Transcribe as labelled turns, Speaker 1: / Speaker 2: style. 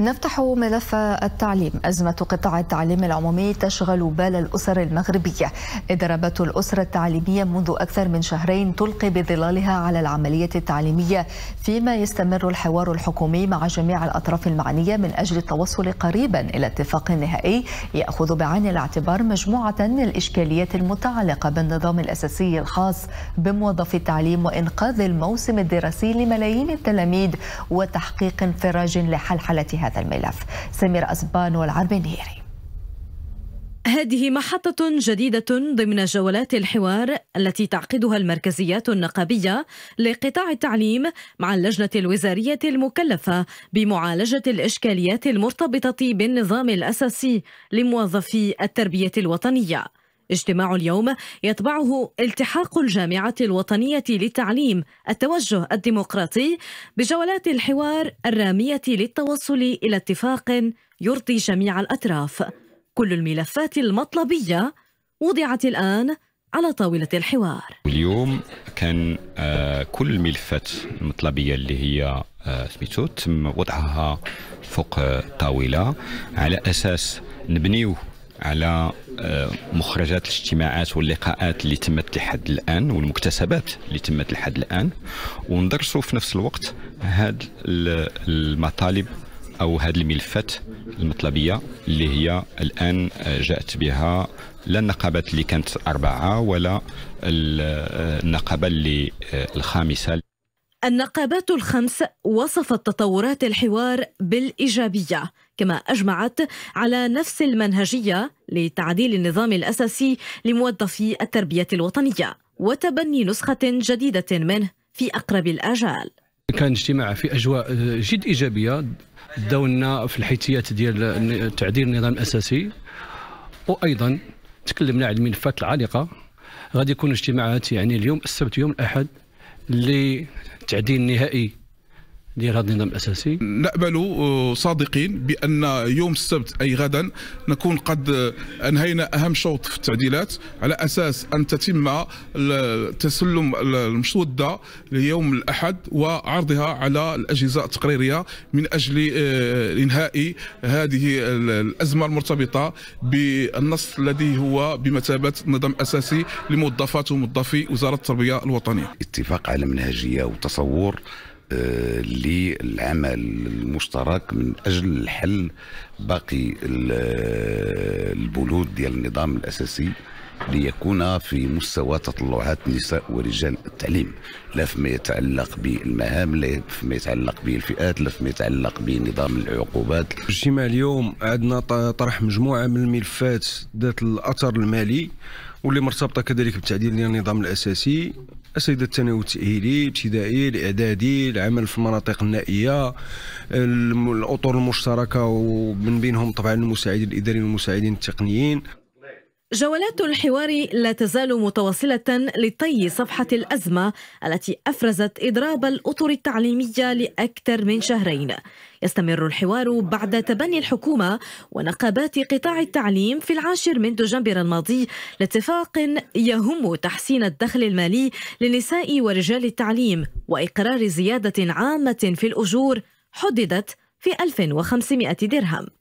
Speaker 1: نفتح ملف التعليم أزمة قطاع التعليم العمومي تشغل بال الأسر المغربية إضرابات الأسرة التعليمية منذ أكثر من شهرين تلقي بظلالها على العملية التعليمية فيما يستمر الحوار الحكومي مع جميع الأطراف المعنية من أجل التوصل قريبا إلى اتفاق نهائي يأخذ بعين الاعتبار مجموعة من الإشكاليات المتعلقة بالنظام الأساسي الخاص بموظفي التعليم وإنقاذ الموسم الدراسي لملايين التلاميذ وتحقيق انفراج لحلحلتها هذا الملف سمير أزبان والعرب النيري
Speaker 2: هذه محطة جديدة ضمن جولات الحوار التي تعقدها المركزيات النقابية لقطاع التعليم مع اللجنة الوزارية المكلفة بمعالجة الإشكاليات المرتبطة بالنظام الأساسي لموظفي التربية الوطنية اجتماع اليوم يتبعه التحاق الجامعة الوطنية للتعليم التوجه الديمقراطي بجولات الحوار الرامية للتوصل إلى اتفاق يرضي جميع الأطراف كل الملفات المطلبية وضعت الآن على طاولة الحوار
Speaker 3: اليوم كان آه، كل الملفات المطلبية اللي هي آه، سميتو تم وضعها فوق الطاولة آه، على أساس نبنيو على آه، مخرجات الاجتماعات واللقاءات اللي تمت لحد الان والمكتسبات اللي تمت لحد الان وندرسوا في نفس الوقت هاد المطالب او هذه الملفات المطلبيه اللي هي الان آه، جاءت بها لا النقابات اللي كانت اربعه ولا آه، النقابه اللي الخامسه
Speaker 2: النقابات الخمس وصفت تطورات الحوار بالإيجابية كما أجمعت على نفس المنهجية لتعديل النظام الأساسي لموظفي التربية الوطنية وتبني نسخة جديدة منه في أقرب الآجال
Speaker 4: كان اجتماع في اجواء جد ايجابيه دونا في الحيتيات ديال تعديل النظام الاساسي وايضا تكلمنا على الملفات العالقه غادي يكون اجتماعات يعني اليوم السبت يوم الاحد لتعديل نهائي ديال هذا النظام الاساسي نامل آه، صادقين بان يوم السبت اي غدا نكون قد آه، انهينا اهم شوط في التعديلات على اساس ان تتم تسلم المشوده ليوم الاحد وعرضها على الاجهزه التقريريه من اجل آه، انهاء هذه الازمه المرتبطه بالنص الذي هو بمثابه نظام اساسي لموظفات وموظفي وزاره التربيه الوطنيه اتفاق
Speaker 3: على منهجيه وتصور للعمل المشترك من اجل حل باقي البنود ديال النظام الاساسي ليكون في مستوى تطلعات نساء ورجال التعليم لا فيما يتعلق بالمهام لا فيما يتعلق بالفئات لا فيما يتعلق بنظام العقوبات الاجتماع اليوم عندنا طرح مجموعه من الملفات ذات الاثر المالي واللي مرتبطه كذلك بالتعديل ديال النظام الاساسي السيد الثانوي التاهيلي الابتدائي الاعدادي العمل في المناطق النائيه الاطر المشتركه ومن بينهم طبعا المساعدين الاداريين والمساعدين التقنيين
Speaker 2: جولات الحوار لا تزال متواصلة لطي صفحة الأزمة التي أفرزت إضراب الأطر التعليمية لأكثر من شهرين يستمر الحوار بعد تبني الحكومة ونقابات قطاع التعليم في العاشر من دجنبر الماضي لاتفاق يهم تحسين الدخل المالي للنساء ورجال التعليم وإقرار زيادة عامة في الأجور حددت في 1500 درهم